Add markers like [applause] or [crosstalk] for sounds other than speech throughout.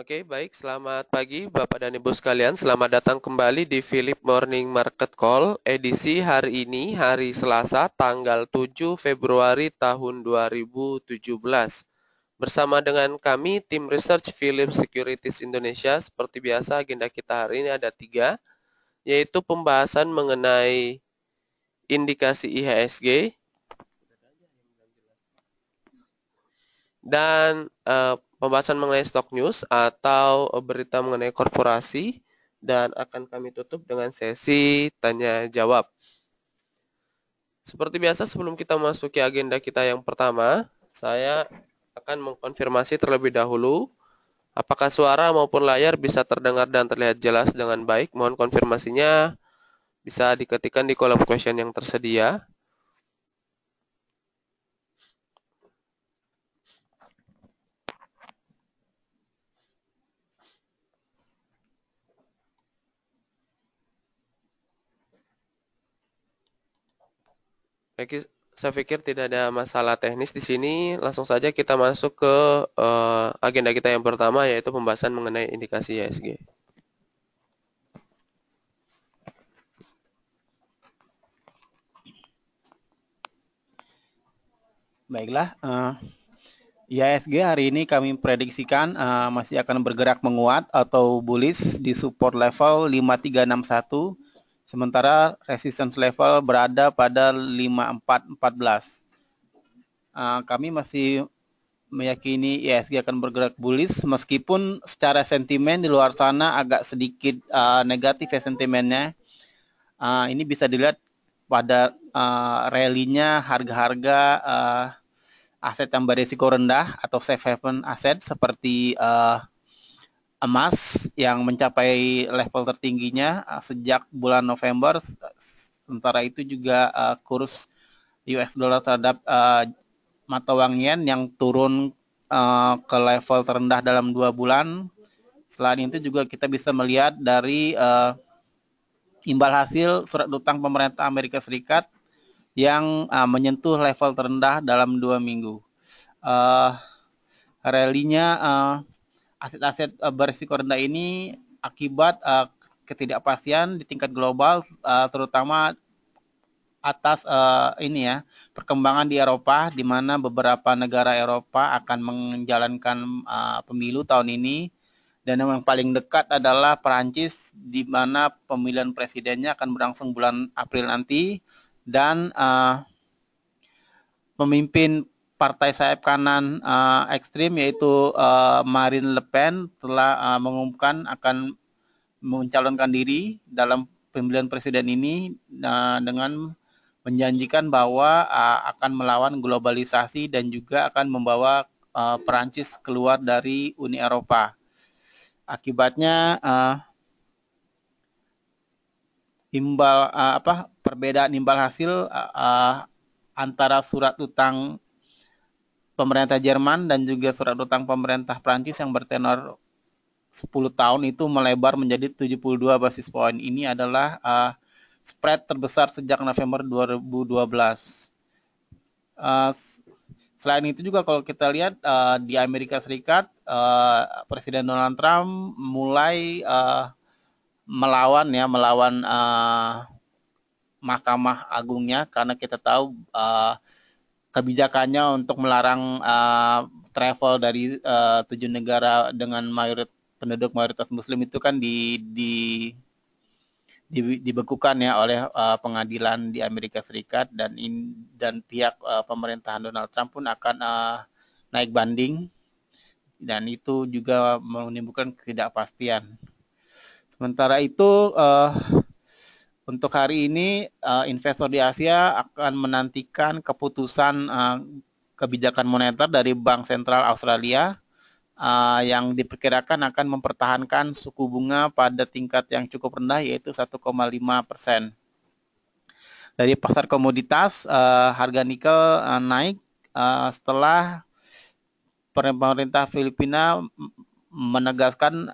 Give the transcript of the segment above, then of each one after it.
Oke, okay, baik. Selamat pagi Bapak dan Ibu sekalian. Selamat datang kembali di Philip Morning Market Call edisi hari ini, hari Selasa, tanggal 7 Februari tahun 2017. Bersama dengan kami, tim research Philip Securities Indonesia. Seperti biasa, agenda kita hari ini ada tiga, yaitu pembahasan mengenai indikasi IHSG, dan uh, pembahasan mengenai stock news atau berita mengenai korporasi dan akan kami tutup dengan sesi tanya jawab. Seperti biasa sebelum kita masuki agenda kita yang pertama, saya akan mengkonfirmasi terlebih dahulu apakah suara maupun layar bisa terdengar dan terlihat jelas dengan baik. Mohon konfirmasinya bisa diketikkan di kolom question yang tersedia. Oke, saya pikir tidak ada masalah teknis di sini. Langsung saja kita masuk ke uh, agenda kita yang pertama yaitu pembahasan mengenai indikasi ISG. Baiklah, uh, eh, IASG hari ini kami prediksikan uh, masih akan bergerak menguat atau bullish di support level 5361 Sementara resistance level berada pada 5414. Uh, ah, kami masih meyakini ISG e akan bergerak bullish meskipun secara sentimen di luar sana agak sedikit uh, negatif ya sentimennya. Uh, ini bisa dilihat pada uh, rally-nya harga-harga uh, aset yang berisiko rendah atau safe haven aset seperti uh, emas yang mencapai level tertingginya eh, sejak bulan November. Sementara itu juga uh, kurs US dollar terhadap uh, mata uang yen yang turun uh, ke level terendah dalam dua bulan. Selain itu juga kita bisa melihat dari uh, imbal hasil surat utang pemerintah Amerika Serikat yang uh, menyentuh level terendah dalam dua minggu. Uh, rally-nya uh, aset-aset uh, eh, berisiko rendah ini akibat uh, ketidakpastian di tingkat global uh, terutama atas uh, ini ya perkembangan di Eropa di mana beberapa negara Eropa akan menjalankan uh, pemilu tahun ini dan yang paling dekat adalah Perancis di mana pemilihan presidennya akan berlangsung bulan April nanti dan uh, pemimpin partai sayap kanan uh, ekstrim yaitu uh, Marine Le Pen telah uh, mengumumkan akan mencalonkan diri dalam pemilihan presiden ini uh, dengan menjanjikan bahwa uh, akan melawan globalisasi dan juga akan membawa uh, Perancis keluar dari Uni Eropa. Akibatnya uh, imbal uh, apa perbedaan imbal hasil uh, uh, antara surat utang pemerintah Jerman dan juga surat utang pemerintah Prancis yang bertenor 10 tahun itu melebar menjadi 72 basis poin. Ini adalah uh, spread terbesar sejak November 2012. Uh, eh, selain itu juga kalau kita lihat uh, di Amerika Serikat uh, Presiden Donald Trump mulai uh, melawan ya melawan uh, Mahkamah Agungnya karena kita tahu uh, kebijakannya untuk melarang uh, travel dari uh, tujuh negara dengan mayorit penduduk mayoritas muslim itu kan di, di dibekukan ya oleh uh, pengadilan di Amerika Serikat dan in, dan pihak uh, pemerintahan Donald Trump pun akan uh, naik banding dan itu juga menimbulkan ketidakpastian. Sementara itu uh, untuk hari ini uh, investor di Asia akan menantikan keputusan eh, kebijakan moneter dari Bank Sentral Australia eh, yang diperkirakan akan mempertahankan suku bunga pada tingkat yang cukup rendah yaitu 1,5 persen. Dari pasar komoditas, harga nikel naik setelah pemerintah Filipina menegaskan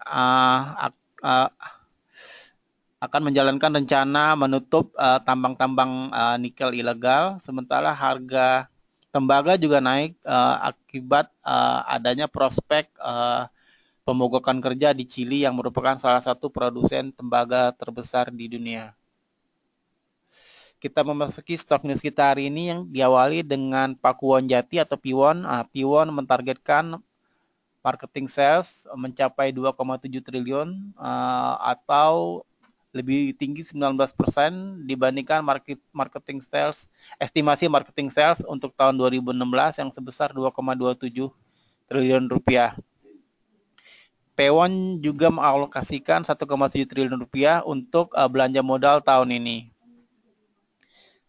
akan menjalankan rencana menutup eh, tambang-tambang uh, uh, nikel ilegal, sementara harga tembaga juga naik uh, akibat uh, adanya prospek uh, pemogokan kerja di Chili yang merupakan salah satu produsen tembaga terbesar di dunia. Kita memasuki stok news kita hari ini yang diawali dengan Pakuwon Jati atau Piwon. Uh, ah, Piwon mentargetkan marketing sales mencapai 2,7 triliun uh, atau lebih tinggi 19% dibandingkan market, marketing sales estimasi marketing sales untuk tahun 2016 yang sebesar 2,27 triliun rupiah. Pewon juga mengalokasikan 1,7 triliun rupiah untuk eh, belanja modal tahun ini.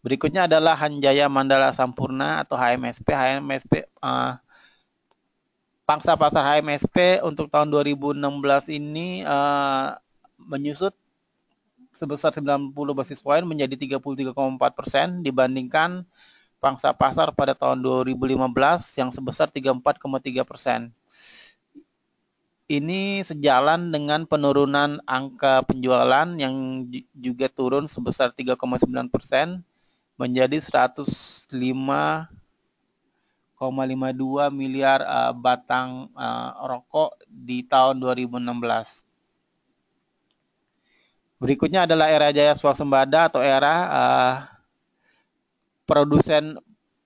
Berikutnya adalah Hanjaya Mandala Sampurna atau HMSP. HMSP uh, eh, pangsa pasar HMSP untuk tahun 2016 ini uh, menyusut sebesar 90 basis poin menjadi 33,4 persen dibandingkan pangsa pasar pada tahun 2015 yang sebesar 34,3 persen. Ini sejalan dengan penurunan angka penjualan yang juga turun sebesar 3,9 persen menjadi 105,52 miliar uh, batang uh, rokok di tahun 2016. Berikutnya adalah era jaya swasembada atau era uh, produsen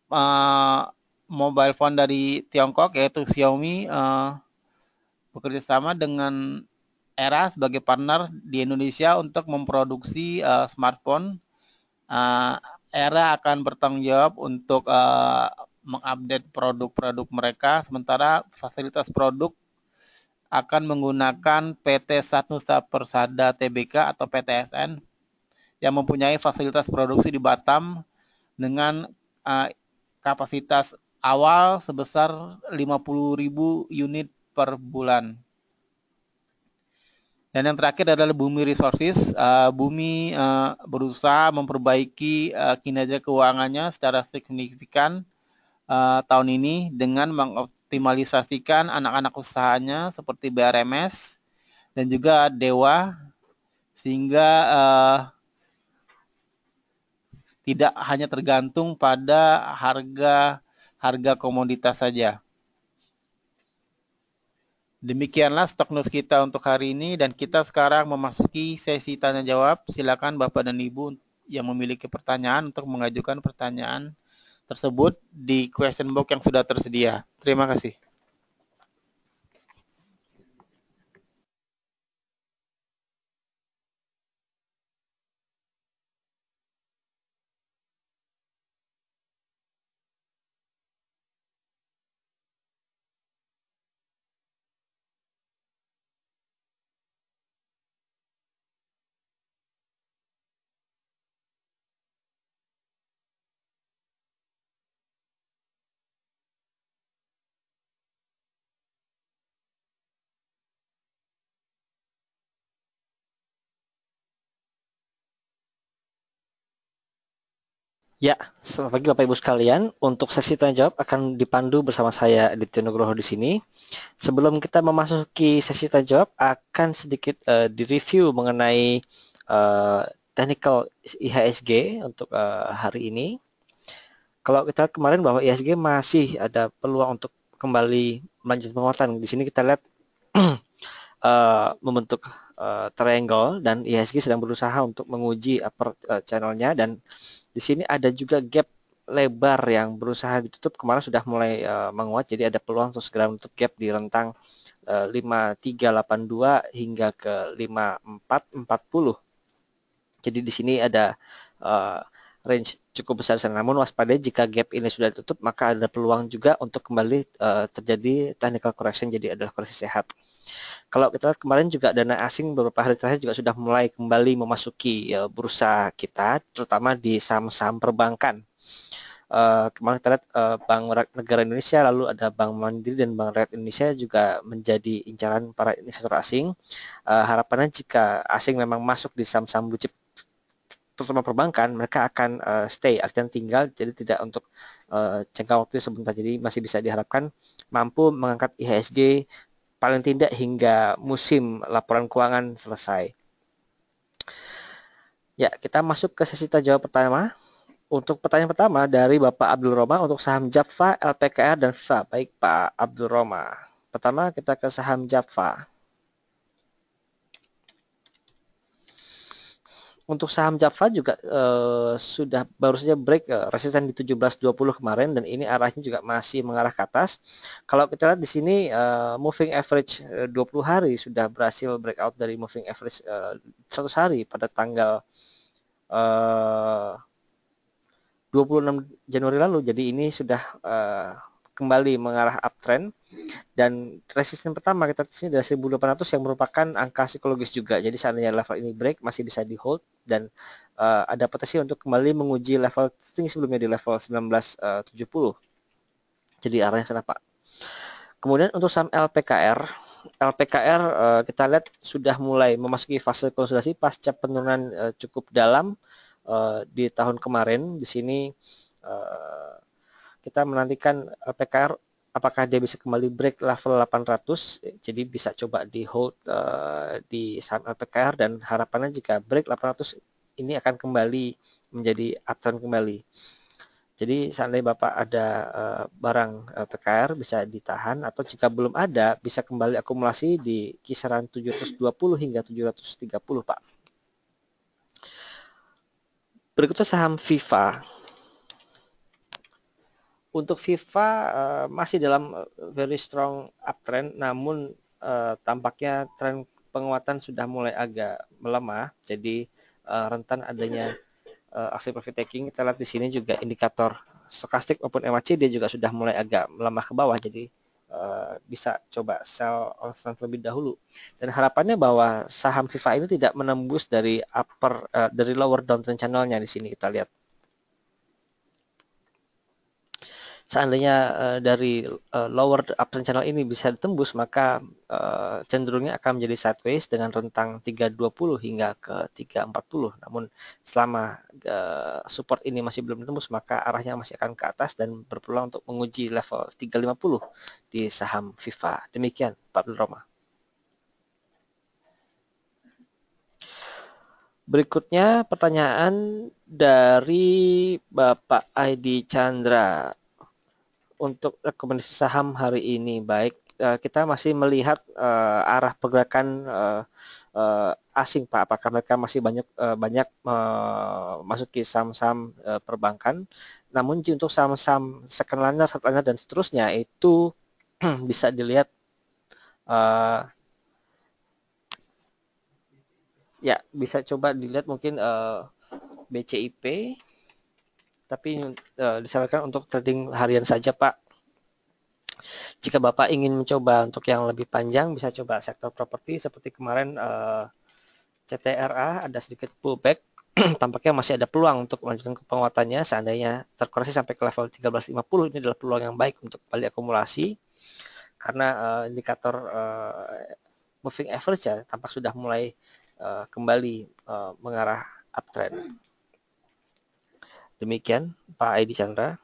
uh, mobile phone dari Tiongkok yaitu Xiaomi uh, bekerja sama dengan era sebagai partner di Indonesia untuk memproduksi uh, smartphone. Uh, era akan bertanggung jawab untuk uh, mengupdate produk-produk mereka, sementara fasilitas produk akan menggunakan PT Satnusa Persada Tbk atau PTSN yang mempunyai fasilitas produksi di Batam dengan uh, kapasitas awal sebesar 50.000 unit per bulan. Dan yang terakhir adalah Bumi Resources. Uh, Bumi uh, berusaha memperbaiki uh, kinerja keuangannya secara signifikan uh, tahun ini dengan mengoptimalkan mengoptimalisasikan anak-anak usahanya seperti BRMS dan juga Dewa sehingga uh, tidak hanya tergantung pada harga harga komoditas saja. Demikianlah stok news kita untuk hari ini dan kita sekarang memasuki sesi tanya jawab. Silakan Bapak dan Ibu yang memiliki pertanyaan untuk mengajukan pertanyaan tersebut di question box yang sudah tersedia. Terima kasih. Ya, selamat pagi Bapak Ibu sekalian. Untuk sesi tanya jawab akan dipandu bersama saya Aditya Nugroho di sini. Sebelum kita memasuki sesi tanya jawab akan sedikit uh, eh, review mengenai uh, technical IHSG untuk uh, hari ini. Kalau kita lihat kemarin bahwa IHSG masih ada peluang untuk kembali melanjutkan penguatan. Di sini kita lihat uh, [clears throat] membentuk uh, triangle dan IHSG sedang berusaha untuk menguji upper uh, channelnya dan di sini ada juga gap lebar yang berusaha ditutup kemarin sudah mulai uh, menguat jadi ada peluang untuk segera menutup gap di rentang uh, eh, 5382 hingga ke 5440. Jadi di sini ada uh, range cukup besar sana. Namun waspada jika gap ini sudah ditutup maka ada peluang juga untuk kembali uh, terjadi technical correction jadi adalah koreksi sehat. Kalau kita lihat kemarin juga dana asing beberapa hari terakhir juga sudah mulai kembali memasuki ya, bursa kita, terutama di saham-saham perbankan. Uh, kemarin kita lihat uh, Bank Negara Indonesia, lalu ada Bank Mandiri dan Bank Rakyat Indonesia juga menjadi incaran para investor asing. Uh, harapannya jika asing memang masuk di saham-saham terutama perbankan mereka akan uh, stay artinya tinggal jadi tidak untuk uh, jangka waktu sebentar jadi masih bisa diharapkan mampu mengangkat IHSG paling tidak hingga musim laporan keuangan selesai. Ya, kita masuk ke sesi tanya jawab pertama. Untuk pertanyaan pertama dari Bapak Abdul Roma untuk saham Japfa, LPKR, dan FA. Baik Pak Abdul Roma. Pertama kita ke saham Japfa. untuk saham Java juga eh, sudah baru saja break eh, resisten di 17.20 kemarin dan ini arahnya juga masih mengarah ke atas. Kalau kita lihat di sini eh, moving average 20 eh, hari sudah berhasil breakout dari moving average 100 hari pada tanggal 26 Januari lalu. Jadi ini sudah kembali mengarah uptrend dan resisten pertama kita di sini dari 1800 yang merupakan angka psikologis juga. Jadi seandainya level ini break masih bisa di hold dan uh, ada potensi untuk kembali menguji level tinggi sebelumnya di level 1970. Eh, Jadi arahnya sana Pak. Kemudian untuk saham LPKR, LPKR uh, eh, kita lihat sudah mulai memasuki fase konsolidasi pasca penurunan uh, cukup dalam uh, di tahun kemarin. Di sini uh, kita menantikan eh, PKR apakah dia bisa kembali break level 800 jadi bisa coba di hold uh, di saham LPKR dan harapannya jika break 800 ini akan kembali menjadi uptrend kembali jadi seandainya Bapak ada uh, barang LPKR bisa ditahan atau jika belum ada bisa kembali akumulasi di kisaran 720 hingga 730 Pak berikutnya saham FIFA untuk FIFA uh, masih dalam eh, very strong uptrend, namun uh, tampaknya tren penguatan sudah mulai agak melemah. Jadi uh, rentan adanya uh, aksi profit taking. Kita lihat di sini juga indikator stokastik maupun MAC dia juga sudah mulai agak melemah ke bawah. Jadi uh, bisa coba sell on strength lebih dahulu. Dan harapannya bahwa saham FIFA ini tidak menembus dari upper uh, dari lower downtrend channelnya di sini kita lihat seandainya uh, dari uh, lower uptrend channel ini bisa ditembus maka uh, cenderungnya akan menjadi sideways dengan rentang 320 hingga ke 340 namun selama uh, support ini masih belum ditembus maka arahnya masih akan ke atas dan berpeluang untuk menguji level 350 di saham FIFA demikian Pak Abdul Roma Berikutnya pertanyaan dari Bapak Aidi Chandra untuk rekomendasi saham hari ini baik eh, kita masih melihat uh, arah pergerakan uh, uh, asing Pak apakah mereka masih banyak uh, banyak uh, masuki saham-saham uh, perbankan namun untuk saham-saham second liner, third liner dan seterusnya itu [clears throat] bisa dilihat uh, ya bisa coba dilihat mungkin uh, BCIP tapi uh, disarankan untuk trading harian saja Pak. Jika Bapak ingin mencoba untuk yang lebih panjang, bisa coba sektor properti seperti kemarin uh, eh, CTRA ada sedikit pullback, [clears throat] tampaknya masih ada peluang untuk melanjutkan penguatannya seandainya terkoreksi sampai ke level 13.50 ini adalah peluang yang baik untuk balik akumulasi karena uh, indikator uh, moving average ya tampak sudah mulai uh, kembali uh, mengarah uptrend. Demikian Pak Aidi Chandra.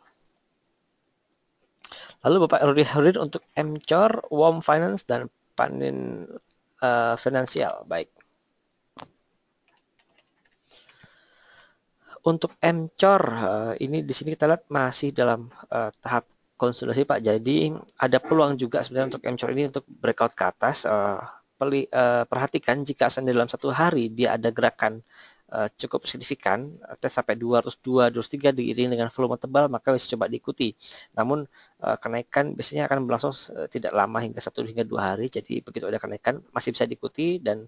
Lalu Bapak Rudi Harudin untuk MCOR, Warm Finance, dan Panin uh, Finansial. Baik. Untuk MCOR, uh, eh, ini di sini kita lihat masih dalam uh, tahap konsolidasi Pak. Jadi ada peluang juga sebenarnya untuk MCOR ini untuk breakout ke atas. Uh, peli, uh, perhatikan jika seandainya dalam satu hari dia ada gerakan Eh, cukup signifikan, tes sampai 202, 203 diiringi dengan volume tebal, maka bisa coba diikuti. Namun eh, kenaikan biasanya akan berlangsung eh, tidak lama hingga satu hingga dua hari, jadi begitu ada kenaikan masih bisa diikuti dan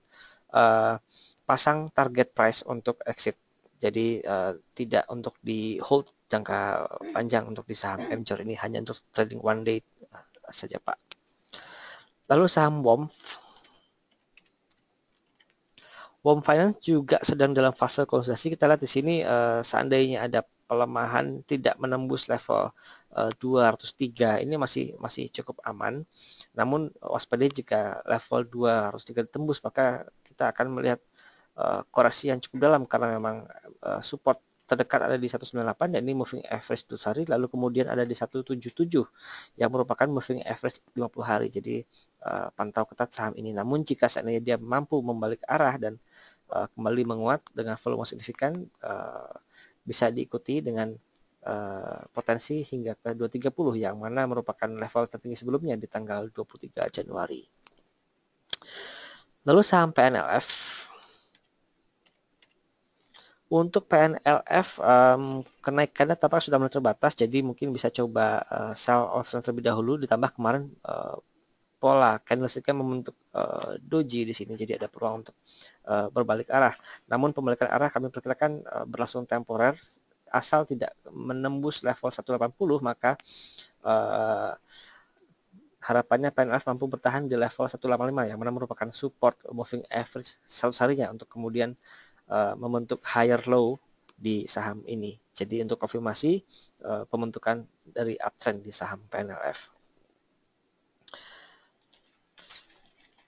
pasang target price untuk exit. Jadi tidak untuk di hold jangka panjang untuk di saham MJOR ini hanya untuk trading one day saja Pak. Lalu saham WOMF Bom Finance juga sedang dalam fase konsolidasi. Kita lihat di sini uh, seandainya ada pelemahan tidak menembus level uh, eh, 203 ini masih masih cukup aman. Namun waspada jika level 203 ditembus maka kita akan melihat uh, koreksi yang cukup dalam karena memang uh, support terdekat ada di 198 dan ini moving average 100 hari lalu kemudian ada di 177 yang merupakan moving average 50 hari jadi uh, pantau ketat saham ini namun jika seandainya dia mampu membalik arah dan uh, kembali menguat dengan volume signifikan uh, bisa diikuti dengan uh, potensi hingga ke 230 yang mana merupakan level tertinggi sebelumnya di tanggal 23 Januari. Lalu saham PNLF untuk PNLF um, kenaikannya tampaknya sudah mulai terbatas, jadi mungkin bisa coba uh, sell option terlebih dahulu. Ditambah kemarin uh, pola candlesticknya membentuk uh, doji di sini, jadi ada peluang untuk uh, berbalik arah. Namun pembalikan arah kami perkirakan uh, berlangsung temporer, asal tidak menembus level 180 maka uh, harapannya PNLF mampu bertahan di level 185 yang mana merupakan support moving average seratus harinya untuk kemudian Eh, membentuk higher low di saham ini. Jadi untuk konfirmasi uh, pembentukan dari uptrend di saham PNLF.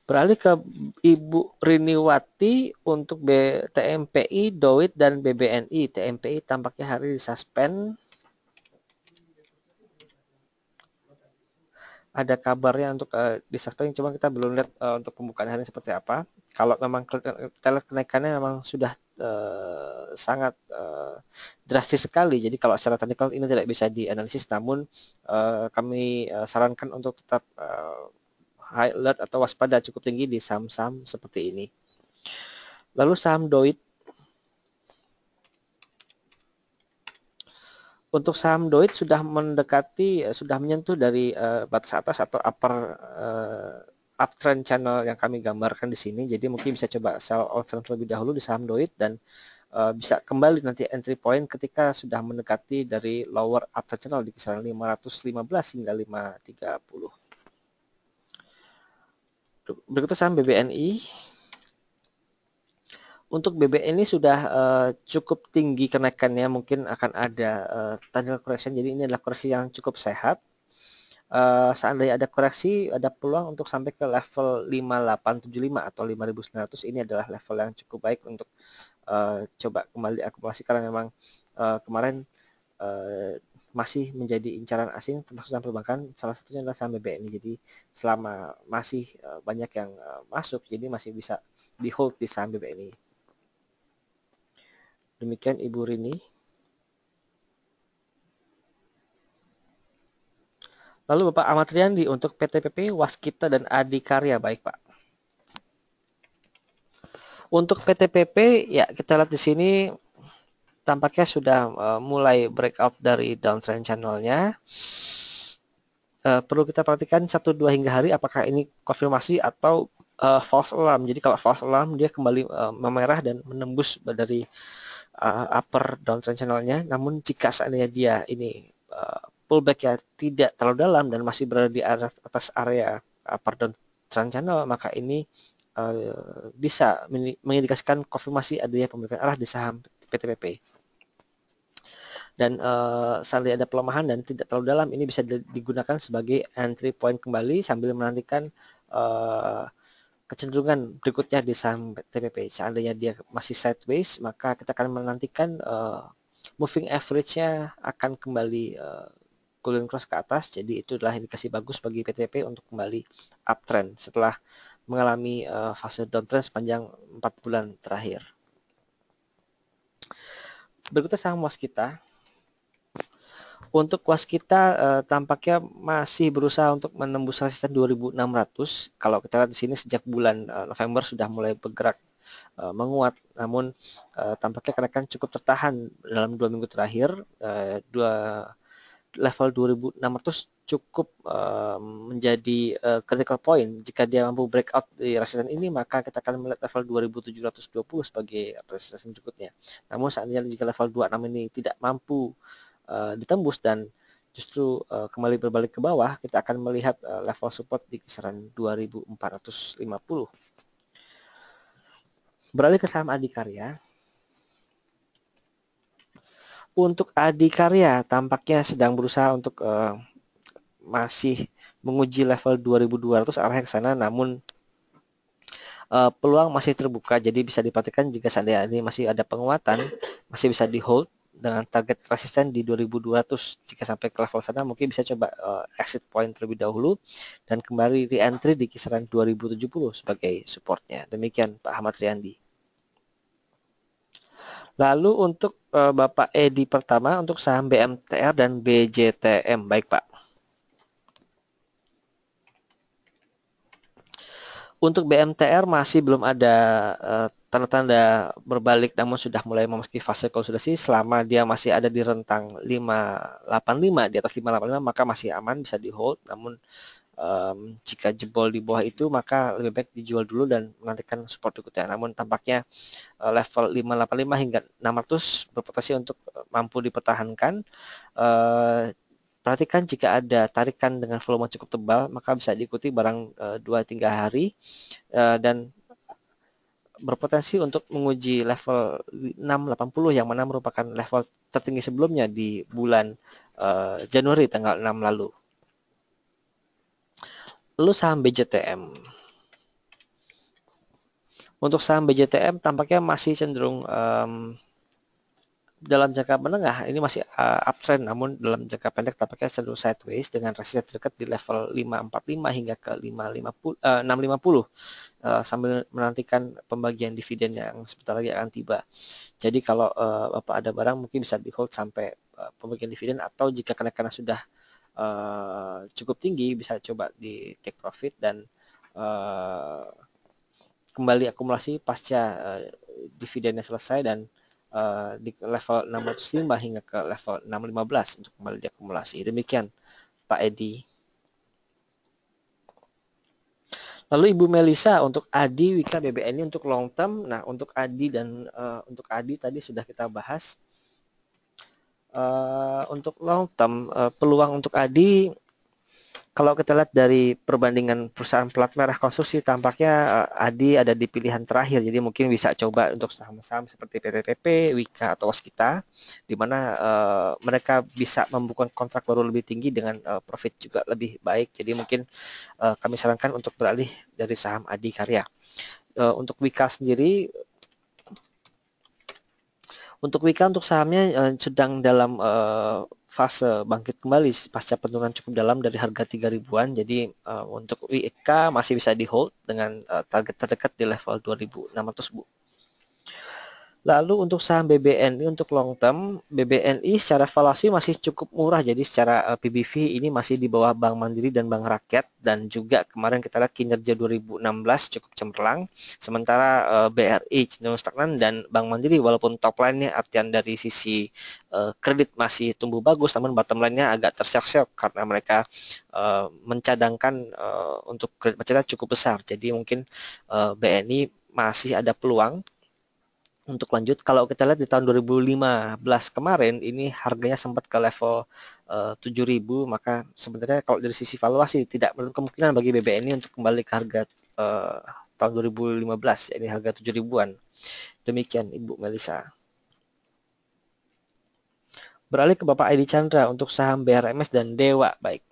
Beralih ke Ibu Riniwati untuk B, Dowit, dan BBNI. TMPI tampaknya hari ini suspend ada kabarnya untuk uh, di cuma kita belum lihat uh, untuk pembukaan hari ini seperti apa kalau memang kita lihat kenaikannya memang sudah uh, sangat uh, drastis sekali jadi kalau secara teknikal ini tidak bisa dianalisis namun uh, kami uh, sarankan untuk tetap uh, high alert atau waspada cukup tinggi di saham-saham seperti ini lalu saham Doit untuk saham Deutsche sudah mendekati eh, sudah menyentuh dari uh, batas atas atau upper uh, uptrend channel yang kami gambarkan di sini. Jadi mungkin bisa coba sell all trend lebih dahulu di saham Deutsche dan uh, bisa kembali nanti entry point ketika sudah mendekati dari lower uptrend channel di kisaran 515 hingga 530. Berikutnya saham BBNI untuk BBN ini sudah uh, cukup tinggi kenaikannya, mungkin akan ada uh, tanda correction. Jadi ini adalah koreksi yang cukup sehat. Uh, seandainya ada koreksi, ada peluang untuk sampai ke level 5875 atau 5900. Ini adalah level yang cukup baik untuk uh, coba kembali akumulasi karena memang uh, kemarin uh, masih menjadi incaran asing termasuk saham perbankan salah satunya adalah saham BBN jadi selama masih banyak yang masuk jadi masih bisa di hold di saham BBN Demikian Ibu Rini. Lalu Bapak Ahmad Riyandi untuk PTPP Waskita dan adikarya baik Pak. Untuk PTPP ya kita lihat di sini tampaknya sudah uh, mulai breakout dari downtrend channelnya. Uh, perlu kita perhatikan 1 2 hingga hari apakah ini konfirmasi atau uh, false alarm. Jadi kalau false alarm dia kembali uh, memerah dan menembus dari uh, upper downtrend channelnya. Namun jika seandainya dia ini uh, eh, pullback ya tidak terlalu dalam dan masih berada di atas area upper downtrend channel, maka ini uh, bisa mengindikasikan konfirmasi adanya pembelian arah di saham PTPP. Dan uh, seandainya ada pelemahan dan tidak terlalu dalam, ini bisa digunakan sebagai entry point kembali sambil menantikan uh, kecenderungan berikutnya di saham TPP. Seandainya dia masih sideways, maka kita akan menantikan uh, moving average-nya akan kembali uh, golden cross ke atas. Jadi itu adalah indikasi bagus bagi PTP untuk kembali uptrend setelah mengalami uh, fase downtrend sepanjang 4 bulan terakhir. Berikutnya saham waskita. Untuk kuas kita uh, tampaknya masih berusaha untuk menembus resisten 2600. Kalau kita lihat di sini sejak bulan uh, November sudah mulai bergerak uh, menguat, namun uh, tampaknya kenaikan cukup tertahan dalam dua minggu terakhir. uh, dua level 2600 cukup uh, menjadi uh, critical point. Jika dia mampu breakout di resisten ini, maka kita akan melihat level 2720 sebagai resisten berikutnya. Namun seandainya jika level 26 ini tidak mampu Eh, ditembus dan justru uh, kembali berbalik ke bawah, kita akan melihat uh, level support di kisaran 2450. Beralih ke saham Adikarya. Untuk Adikarya tampaknya sedang berusaha untuk uh, masih menguji level 2200 arah ke sana namun uh, peluang masih terbuka jadi bisa dipatikan jika seandainya ini masih ada penguatan masih bisa di hold dengan target resisten di 2200 jika sampai ke level sana mungkin bisa coba uh, exit point terlebih dahulu dan kembali re-entry di kisaran 2070 sebagai supportnya demikian Pak Ahmad Riyandi lalu untuk uh, Bapak Edi pertama untuk saham BMTR dan BJTM baik Pak untuk BMTR masih belum ada uh, tanda-tanda berbalik namun sudah mulai memasuki fase konsolidasi selama dia masih ada di rentang 585 di atas 585 maka masih aman bisa di hold namun um, jika jebol di bawah itu maka lebih baik dijual dulu dan menantikan support berikutnya namun tampaknya uh, level 585 hingga 600 berpotensi untuk eh, mampu dipertahankan uh, Perhatikan jika ada tarikan dengan volume cukup tebal, maka bisa diikuti barang e, 2-3 hari. E, dan berpotensi untuk menguji level 680 yang mana merupakan level tertinggi sebelumnya di bulan uh, Januari tanggal 6 lalu. Lalu saham BJTM. Untuk saham BJTM tampaknya masih cenderung um, dalam jangka menengah ini masih uh, eh, uptrend namun dalam jangka pendek tampaknya cenderung sideways dengan resistance terdekat di level 545 hingga ke 550 uh, 650 uh, sambil menantikan pembagian dividen yang sebentar lagi akan tiba. Jadi kalau uh, Bapak ada barang mungkin bisa di hold sampai uh, pembagian dividen atau jika kenaikan sudah uh, cukup tinggi bisa coba di take profit dan uh, kembali akumulasi pasca uh, dividennya selesai dan uh, di level 605 hingga ke level 615 untuk kembali diakumulasi. Demikian Pak Edi. Lalu Ibu Melisa untuk Adi Wika BBN ini untuk long term. Nah, untuk Adi dan uh, untuk Adi tadi sudah kita bahas. Uh, untuk long term uh, peluang untuk Adi kalau kita lihat dari perbandingan perusahaan plat merah konstruksi tampaknya eh, Adi ada di pilihan terakhir jadi mungkin bisa coba untuk saham-saham seperti PTTP, Wika atau Waskita di mana uh, mereka bisa membuka kontrak baru lebih tinggi dengan uh, profit juga lebih baik jadi mungkin uh, kami sarankan untuk beralih dari saham Adi Karya. Uh, untuk Wika sendiri untuk Wika untuk sahamnya uh, sedang dalam uh, fase bangkit kembali pasca penurunan cukup dalam dari harga tiga ribuan. Jadi uh, untuk WIK masih bisa di hold dengan uh, target terdekat di level 2600, Bu. Lalu untuk saham BBNI untuk long term, BBNI secara valuasi masih cukup murah jadi secara eh, PBV ini masih di bawah Bank Mandiri dan Bank Rakyat dan juga kemarin kita lihat kinerja 2016 cukup cemerlang sementara eh, BRI cenderung stagnan dan Bank Mandiri walaupun top line-nya artian dari sisi eh, kredit masih tumbuh bagus namun bottom line-nya agak terseok-seok karena mereka mencadangkan untuk kredit macetnya cukup besar jadi mungkin BNI masih ada peluang untuk lanjut kalau kita lihat di tahun 2015 kemarin ini harganya sempat ke level eh, uh, 7000 maka sebenarnya kalau dari sisi valuasi tidak kemungkinan bagi BBN ini untuk kembali ke harga uh, tahun 2015 ini harga 7000-an. Demikian Ibu Melisa. Beralih ke Bapak Edi Chandra untuk saham BRMS dan Dewa, baik.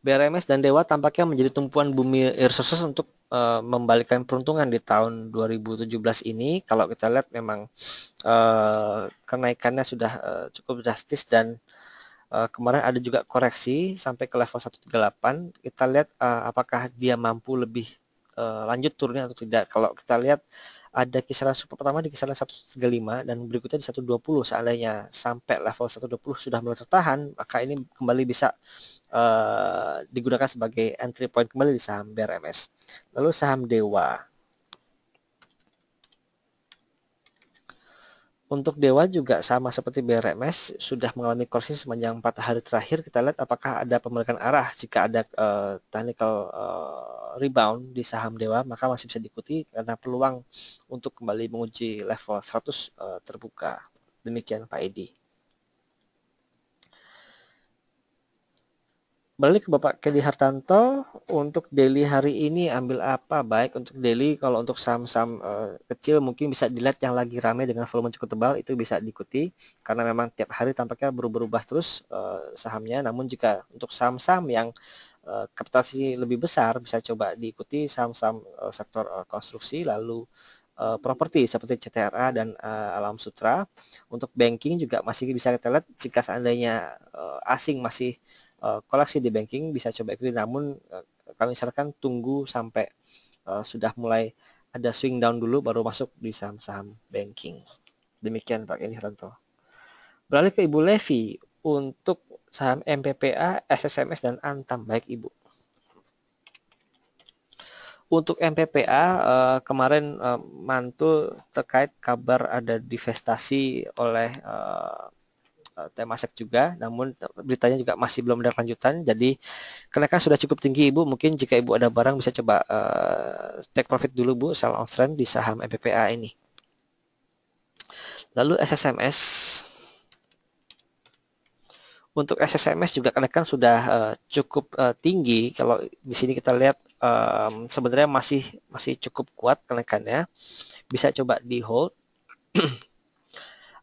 BRMS dan Dewa tampaknya menjadi tumpuan bumi resources untuk uh, membalikkan peruntungan di tahun 2017 ini kalau kita lihat memang uh, kenaikannya sudah uh, cukup drastis dan uh, kemarin ada juga koreksi sampai ke level 138 kita lihat uh, apakah dia mampu lebih uh, lanjut turunnya atau tidak. Kalau kita lihat ada kisaran support pertama di kisaran 135 dan berikutnya di 120 seandainya sampai level 120 sudah mulai tertahan maka ini kembali bisa uh, digunakan sebagai entry point kembali di saham BRMS. Lalu saham Dewa. Untuk dewa juga sama seperti BRMS sudah mengalami korsi sepanjang empat hari terakhir. Kita lihat apakah ada pemulihan arah. Jika ada uh, technical uh, rebound di saham dewa, maka masih bisa diikuti karena peluang untuk kembali menguji level 100 uh, eh, terbuka. Demikian Pak Edi. balik ke Bapak Kedi Hartanto untuk daily hari ini ambil apa baik untuk daily kalau untuk saham-saham uh, kecil mungkin bisa dilihat yang lagi ramai dengan volume cukup tebal itu bisa diikuti karena memang tiap hari tampaknya berubah-ubah terus uh, sahamnya namun jika untuk saham-saham yang uh, kapitalisasi lebih besar bisa coba diikuti saham-saham uh, sektor uh, konstruksi lalu uh, properti seperti CTRA dan uh, Alam Sutra. Untuk banking juga masih bisa kita lihat jika seandainya uh, asing masih Eh, koleksi di banking bisa coba ikuti namun eh, kami sarankan tunggu sampai eh, sudah mulai ada swing down dulu baru masuk di saham-saham banking. Demikian Pak ini Ranto. Beralih ke Ibu Levi untuk saham MPPA, SSMS dan Antam baik Ibu. Untuk MPPA kemarin mantul terkait kabar ada divestasi oleh Eh, Temasek juga, namun beritanya juga masih belum ada lanjutan. Jadi kenaikan sudah cukup tinggi Ibu, mungkin jika Ibu ada barang bisa coba uh, take profit dulu Bu, sell on trend di saham MPPA e ini. Lalu SSMS. Untuk SSMS juga kenaikan sudah uh, cukup uh, tinggi. Kalau di sini kita lihat um, sebenarnya masih masih cukup kuat kenaikannya. Bisa coba di hold [clears throat]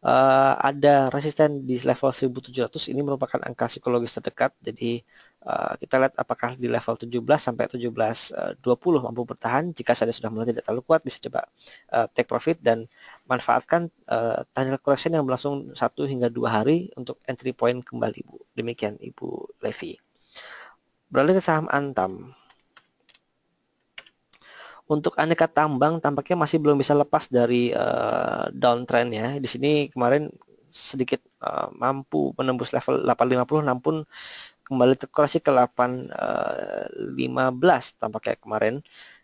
uh, ada resisten di level 1700 ini merupakan angka psikologis terdekat jadi uh, kita lihat apakah di level 17 sampai 1720 eh, mampu bertahan jika saya sudah mulai tidak terlalu kuat bisa coba uh, take profit dan manfaatkan uh, tanggal correction yang berlangsung 1 hingga 2 hari untuk entry point kembali Bu demikian Ibu Levi beralih ke saham Antam untuk aneka tambang tampaknya masih belum bisa lepas dari uh, downtrend ya. Di sini kemarin sedikit uh, mampu menembus level 850 namun kembali terkoreksi ke 815 eh, tampaknya kemarin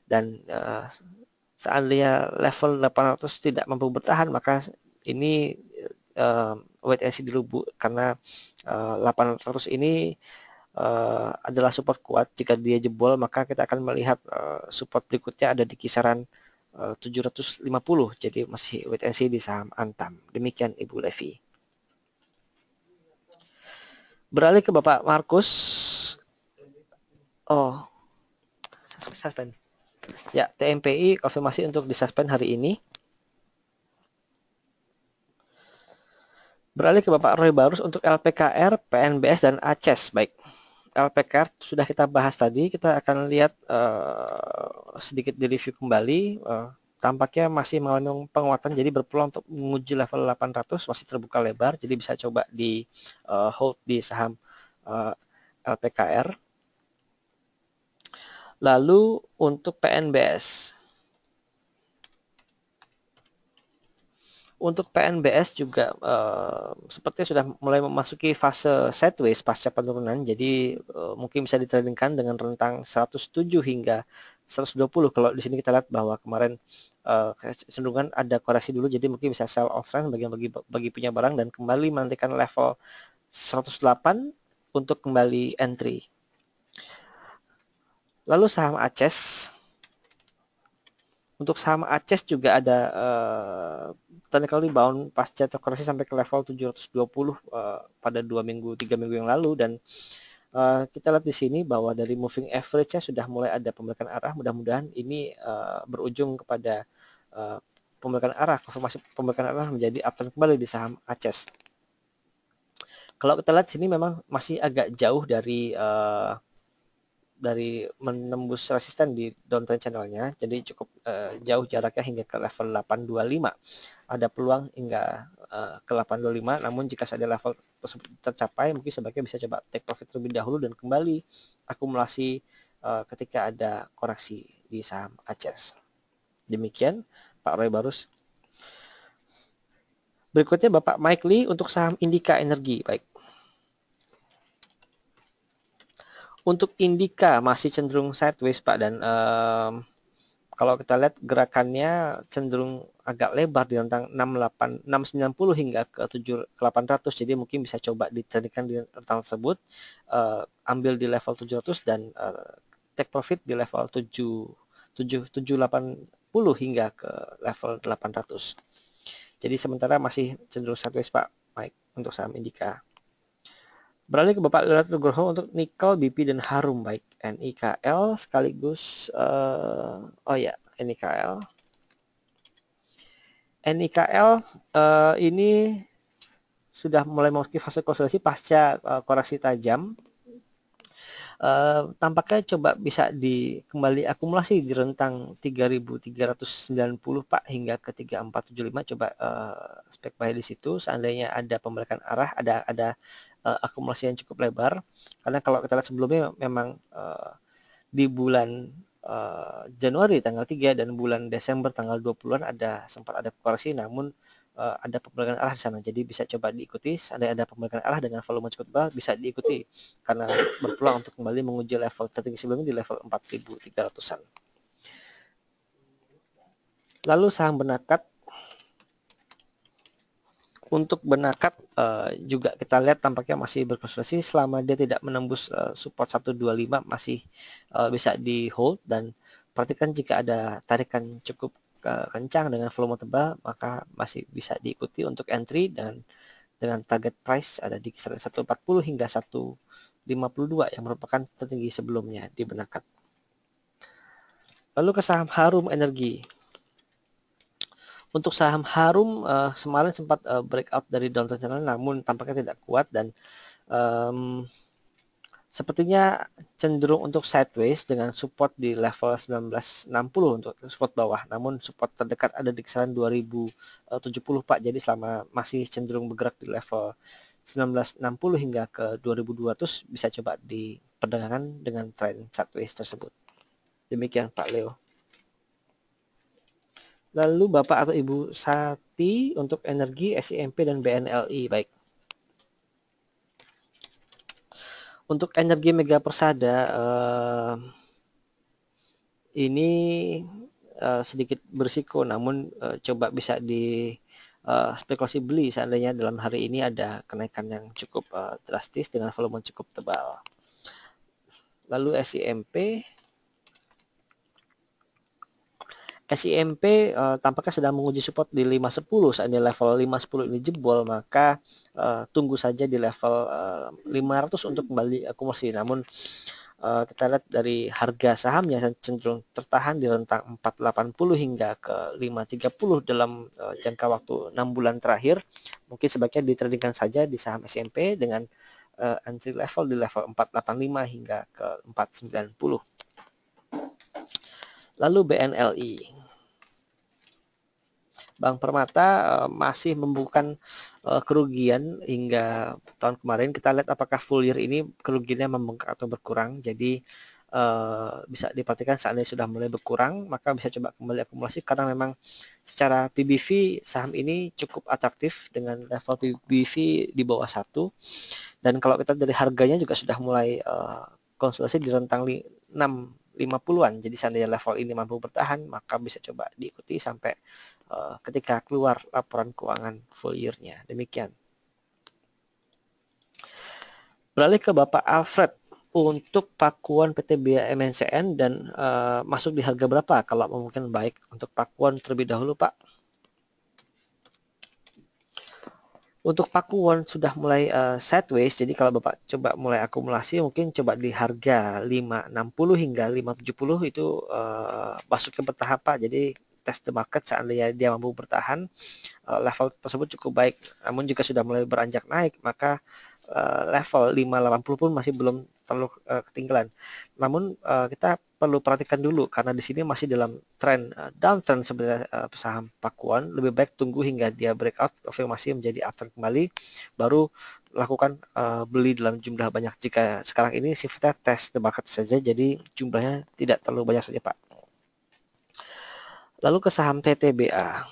dan uh, seandainya level 800 tidak mampu bertahan maka ini uh, wait and see dulu Bu karena uh, 800 ini uh, adalah support kuat. Jika dia jebol, maka kita akan melihat uh, support berikutnya ada di kisaran eh, uh, 750. Jadi masih wait and see di saham Antam. Demikian Ibu Levi. Beralih ke Bapak Markus. Oh, suspend. Ya, TMPI konfirmasi untuk disuspend hari ini. Beralih ke Bapak Roy Barus untuk LPKR, PNBS, dan ACES. Baik. LPKR sudah kita bahas tadi, kita akan lihat uh, sedikit di review kembali. Uh, tampaknya masih mengalami penguatan, jadi berpeluang untuk menguji level 800 masih terbuka lebar, jadi bisa coba di uh, hold di saham uh, LPKR. Lalu untuk PNBS, Untuk PNBS juga uh, sepertinya sudah mulai memasuki fase sideways pasca penurunan, jadi uh, mungkin bisa ditradingkan dengan rentang 107 hingga 120. Kalau di sini kita lihat bahwa kemarin uh, ada koreksi dulu, jadi mungkin bisa sell off trend bagi bagi, bagi punya barang dan kembali menantikan level 108 untuk kembali entry. Lalu saham Aces untuk saham Aces juga ada uh, eh, technical rebound pasca terkoreksi sampai ke level 720 uh, eh, pada dua minggu tiga minggu yang lalu dan uh, kita lihat di sini bahwa dari moving average-nya sudah mulai ada pembelikan arah. Mudah-mudahan ini uh, berujung kepada uh, pembalikan arah, konfirmasi pembalikan arah menjadi uptrend kembali di saham Aces. Kalau kita lihat sini memang masih agak jauh dari uh, dari menembus resisten di downtrend channelnya jadi cukup uh, jauh jaraknya hingga ke level 825 ada peluang hingga uh, ke 825 namun jika saja level tersebut tercapai mungkin sebaiknya bisa coba take profit terlebih dahulu dan kembali akumulasi uh, ketika ada koreksi di saham ACES. demikian Pak Roy Barus Berikutnya Bapak Mike Lee untuk saham Indika Energi. Baik. Untuk indika masih cenderung sideways Pak dan um, kalau kita lihat gerakannya cenderung agak lebar di rentang 68 690 hingga ke 7 ke 800 jadi mungkin bisa coba dicarikan di rentang tersebut uh, ambil di level 700 dan uh, take profit di level 7 7 780 hingga ke level 800 jadi sementara masih cenderung sideways Pak Mike untuk saham indika Beralih ke Bapak Lurah Nugroho untuk nikel, BP, dan harum baik NIKL sekaligus uh, oh ya NIKL. NIKL uh, eh, ini sudah mulai memasuki fase konsolidasi pasca uh, koreksi tajam uh, tampaknya coba bisa di kembali akumulasi di rentang 3390 Pak hingga ke 3475 coba uh, spek buy di situ seandainya ada pembalikan arah ada ada uh, akumulasi yang cukup lebar karena kalau kita lihat sebelumnya memang uh, di bulan uh, Januari tanggal 3 dan bulan Desember tanggal 20-an ada sempat ada koreksi namun uh, ada pembalikan arah di sana. Jadi bisa coba diikuti, seandainya ada pembalikan arah dengan volume cukup besar bisa diikuti karena berpeluang untuk kembali menguji level tertinggi sebelumnya di level 4300-an. Lalu saham benakat untuk benakat uh, juga kita lihat tampaknya masih berkonsolidasi selama dia tidak menembus uh, support 125 masih uh, bisa di hold dan perhatikan jika ada tarikan cukup kencang dengan volume tebal maka masih bisa diikuti untuk entry dan dengan target price ada di kisaran 140 hingga 152 yang merupakan tertinggi sebelumnya di Benakat. Lalu ke saham Harum Energi. Untuk saham Harum uh, semalam sempat uh, breakout dari downtrend channel namun tampaknya tidak kuat dan um, sepertinya cenderung untuk sideways dengan support di level 1960 untuk support bawah. Namun support terdekat ada di kisaran 2070 Pak. Jadi selama masih cenderung bergerak di level 1960 hingga ke 2200 bisa coba diperdagangkan dengan tren sideways tersebut. Demikian Pak Leo. Lalu Bapak atau Ibu Sati untuk energi, SIMP, dan BNLI. Baik. Untuk energi persada uh, ini uh, sedikit bersiko, namun uh, coba bisa di uh, spekulasi beli seandainya dalam hari ini ada kenaikan yang cukup uh, drastis dengan volume cukup tebal. Lalu SIMP SIMP uh, eh, tampaknya sedang menguji support di 510. Saat ini level 510 ini jebol, maka uh, tunggu saja di level uh, eh, 500 untuk kembali akumulasi. Namun uh, kita lihat dari harga sahamnya cenderung tertahan di rentang 480 hingga ke 530 dalam uh, jangka waktu 6 bulan terakhir. Mungkin sebaiknya diteradikan saja di saham SMP dengan uh, entry level di level 485 hingga ke 490. Lalu BNLI. Bank Permata eh, masih membukukan eh, kerugian hingga tahun kemarin. Kita lihat apakah full year ini kerugiannya membengkak atau berkurang. Jadi Uh, bisa diperhatikan seandainya sudah mulai berkurang maka bisa coba kembali akumulasi karena memang secara PBV saham ini cukup atraktif dengan level PBV di bawah satu dan kalau kita dari harganya juga sudah mulai uh, konsolidasi di rentang 6 50-an jadi seandainya level ini mampu bertahan maka bisa coba diikuti sampai Eh, ketika keluar laporan keuangan full year-nya. Demikian. Beralih ke Bapak Alfred untuk pakuan PT Bia MNCN dan uh, masuk di harga berapa kalau mungkin baik untuk pakuan terlebih dahulu Pak. Untuk pakuan sudah mulai uh, sideways, jadi kalau Bapak coba mulai akumulasi mungkin coba di harga 560 hingga 570 itu uh, masuk ke bertahap Pak. Jadi test the market seandainya dia mampu bertahan eh, level tersebut cukup baik. Namun jika sudah mulai beranjak naik maka eh, level 580 pun masih belum terlalu eh, ketinggalan. Namun kita perlu perhatikan dulu karena di sini masih dalam trend uh, downtrend sebenarnya uh, saham Pakuan lebih baik tunggu hingga dia breakout konfirmasi menjadi uptrend kembali baru lakukan uh, beli dalam jumlah banyak jika sekarang ini sifatnya tes the market saja jadi jumlahnya tidak terlalu banyak saja Pak. Lalu ke saham PTBA.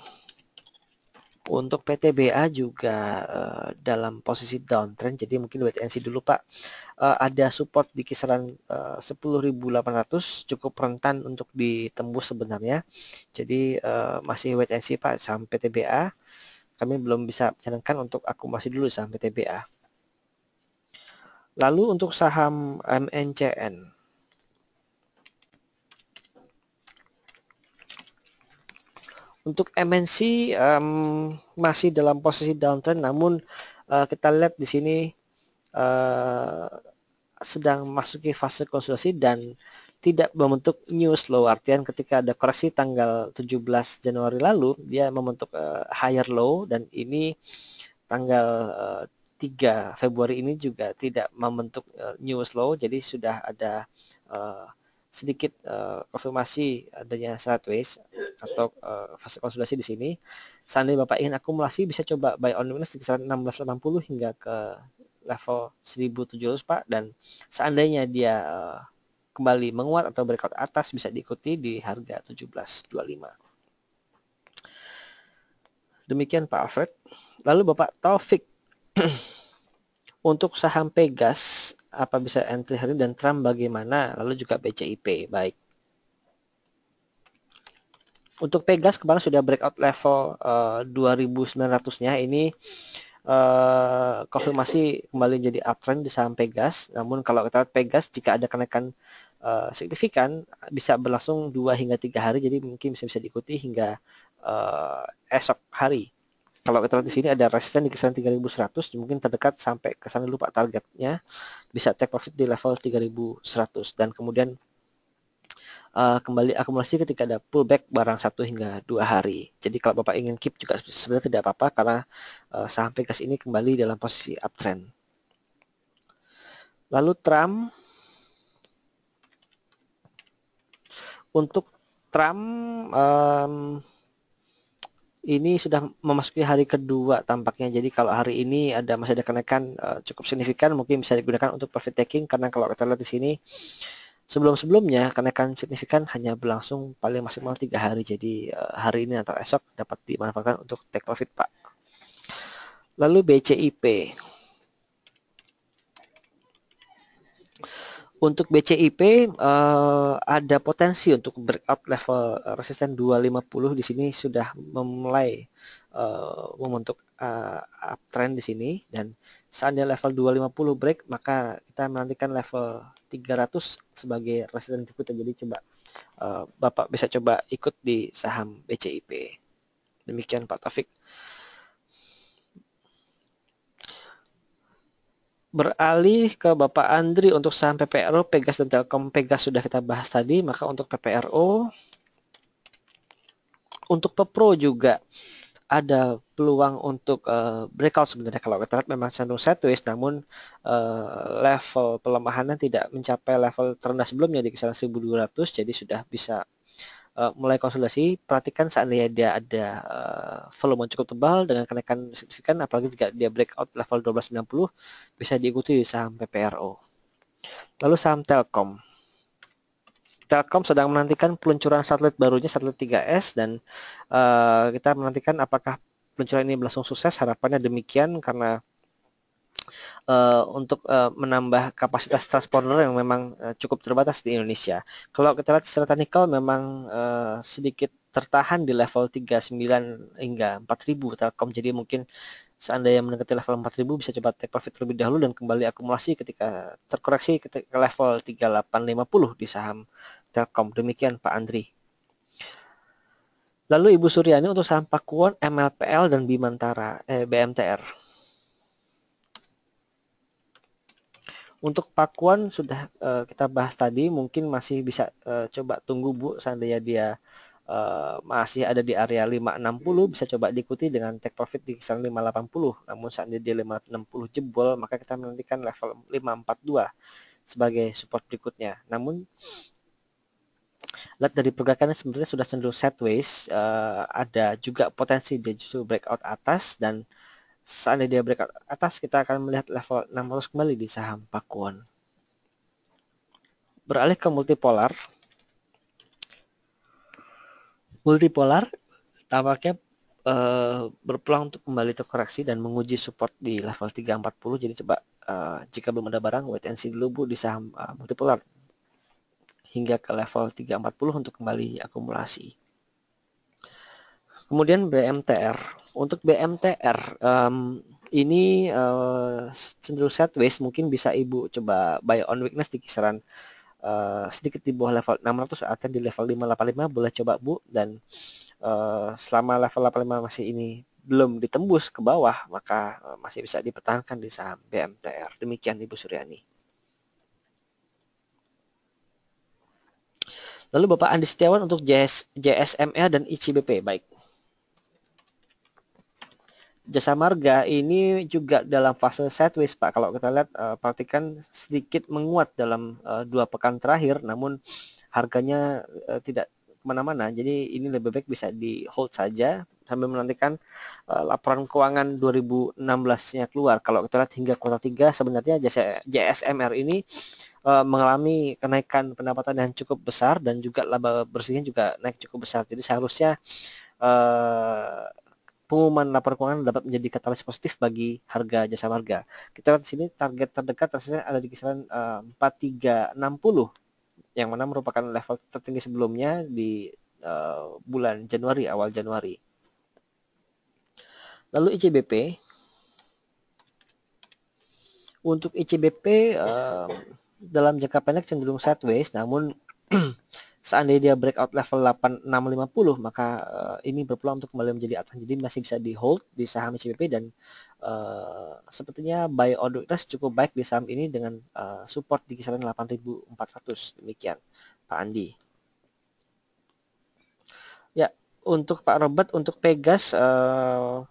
Untuk PTBA juga uh, dalam posisi downtrend, jadi mungkin wait and see dulu Pak. Uh, ada support di kisaran eh, uh, 10.800 cukup rentan untuk ditembus sebenarnya. Jadi uh, masih wait and see Pak saham PTBA. Kami belum bisa menyarankan untuk akumulasi dulu saham PTBA. Lalu untuk saham MNCN. Untuk MNC um, masih dalam posisi downtrend, namun uh, kita lihat di sini uh, sedang masuki fase konsolidasi dan tidak membentuk new low artian ketika ada koreksi tanggal 17 Januari lalu dia membentuk uh, higher low dan ini tanggal uh, 3 Februari ini juga tidak membentuk uh, new slow. jadi sudah ada uh, sedikit uh, konfirmasi adanya sideways atau uh, fase konsolidasi di sini. Seandainya Bapak ingin akumulasi bisa coba buy on minus di kisaran 1680 hingga ke level 1700 Pak dan seandainya dia uh, kembali menguat atau breakout atas bisa diikuti di harga 1725. Demikian Pak Alfred. Lalu Bapak Taufik [clears throat] untuk saham Pegas apa bisa entry hari dan Trump bagaimana, lalu juga BCIP. Baik. Untuk Pegas kemarin sudah breakout level uh, eh, 2900-nya ini uh, konfirmasi kembali jadi uptrend di saham Pegas. Namun kalau kita lihat Pegas jika ada kenaikan uh, signifikan bisa berlangsung 2 hingga 3 hari jadi mungkin bisa bisa diikuti hingga uh, esok hari kalau kita lihat di sini ada resisten di kisaran 3100 mungkin terdekat sampai ke sana lupa targetnya bisa take profit di level 3100 dan kemudian uh, kembali akumulasi ketika ada pullback barang satu hingga dua hari. Jadi kalau Bapak ingin keep juga sebenarnya tidak apa-apa karena uh, eh, saham Pegas ini kembali dalam posisi uptrend. Lalu Trump untuk Trump um, ini sudah memasuki hari kedua tampaknya. Jadi kalau hari ini ada masih ada kenaikan uh, cukup signifikan, mungkin bisa digunakan untuk profit taking karena kalau kita lihat di sini sebelum-sebelumnya kenaikan signifikan hanya berlangsung paling maksimal tiga hari. Jadi uh, hari ini atau esok dapat dimanfaatkan untuk take profit, Pak. Lalu BCIP. Untuk BCIP uh, eh, ada potensi untuk breakout level resisten 250 di sini sudah memulai uh, membentuk uh, uptrend di sini dan saat seandainya level 250 break maka kita menantikan level 300 sebagai resisten berikutnya jadi coba uh, Bapak bisa coba ikut di saham BCIP. Demikian Pak Taufik. beralih ke Bapak Andri untuk saham PPRO, Pegas dan Telkom. Pegas sudah kita bahas tadi, maka untuk PPRO, untuk PPRO juga ada peluang untuk uh, breakout sebenarnya kalau kita lihat memang cenderung sideways namun uh, level pelemahannya tidak mencapai level terendah sebelumnya di kisaran 1200 jadi sudah bisa Eh, mulai konsolidasi, perhatikan seandainya dia ada uh, volume cukup tebal dengan kenaikan signifikan, apalagi jika dia breakout level 1290, bisa diikuti saham PPRO. Lalu saham Telkom. Telkom sedang menantikan peluncuran satelit barunya satelit 3S dan uh, kita menantikan apakah peluncuran ini berlangsung sukses. Harapannya demikian karena uh, untuk uh, menambah kapasitas transponder yang memang uh, cukup terbatas di Indonesia. Kalau kita lihat secara teknikal memang uh, sedikit tertahan di level 39 hingga 4000 Telkom. Jadi mungkin seandainya mendekati level 4000 bisa coba take profit terlebih dahulu dan kembali akumulasi ketika terkoreksi ke level 3850 di saham Telkom. Demikian Pak Andri. Lalu Ibu Suryani untuk saham Pakuan, MLPL dan Bimantara eh, BMTR. Untuk pakuan sudah uh, kita bahas tadi, mungkin masih bisa uh, coba tunggu Bu seandainya dia uh, masih ada di area 560 bisa coba diikuti dengan take profit di kisaran 580. Namun saat di 560 jebol, maka kita menantikan level 542 sebagai support berikutnya. Namun lihat dari pergerakannya sebenarnya sudah cenderung sideways, uh, ada juga potensi dia justru breakout atas dan Seandainya dia break atas, kita akan melihat level 600 kembali di saham Pakuan. Beralih ke multipolar. Multipolar tampaknya e, berpeluang untuk kembali terkoreksi dan menguji support di level 340. Jadi coba e, jika belum ada barang, wait and see dulu Bu di saham e, multipolar hingga ke level 340 untuk kembali akumulasi. Kemudian BMTR. Untuk BMTR um, ini uh, cenderung sideways mungkin bisa ibu coba buy on weakness di kisaran uh, sedikit di bawah level 600 atau di level 585 boleh coba bu dan uh, selama level 85 masih ini belum ditembus ke bawah maka uh, masih bisa dipertahankan di saham BMTR demikian ibu Suryani. Lalu Bapak Andi Setiawan untuk JS, JSML dan ICBP baik jasa marga ini juga dalam fase sideways Pak. Kalau kita lihat uh, sedikit menguat dalam uh, dua pekan terakhir, namun harganya uh, tidak kemana-mana. Jadi ini lebih baik bisa di hold saja sambil menantikan uh, laporan keuangan 2016-nya keluar. Kalau kita lihat hingga kuartal 3 sebenarnya jasa JSMR ini uh, mengalami kenaikan pendapatan yang cukup besar dan juga laba bersihnya juga naik cukup besar. Jadi seharusnya pengumuman laporan keuangan dapat menjadi katalis positif bagi harga jasa warga. Kita lihat di sini target terdekat rasanya ada di kisaran eh, uh, 4360 yang mana merupakan level tertinggi sebelumnya di uh, bulan Januari awal Januari. Lalu ICBP untuk ICBP uh, eh, dalam jangka pendek cenderung sideways namun [clears throat] Seandainya dia breakout level 8650 maka uh, ini berpeluang untuk kembali menjadi uptrend. Jadi masih bisa di hold di saham ICBP dan uh, sepertinya buy order rest cukup baik di saham ini dengan uh, support di kisaran 8400. Demikian Pak Andi. Ya, untuk Pak Robert untuk Pegas uh,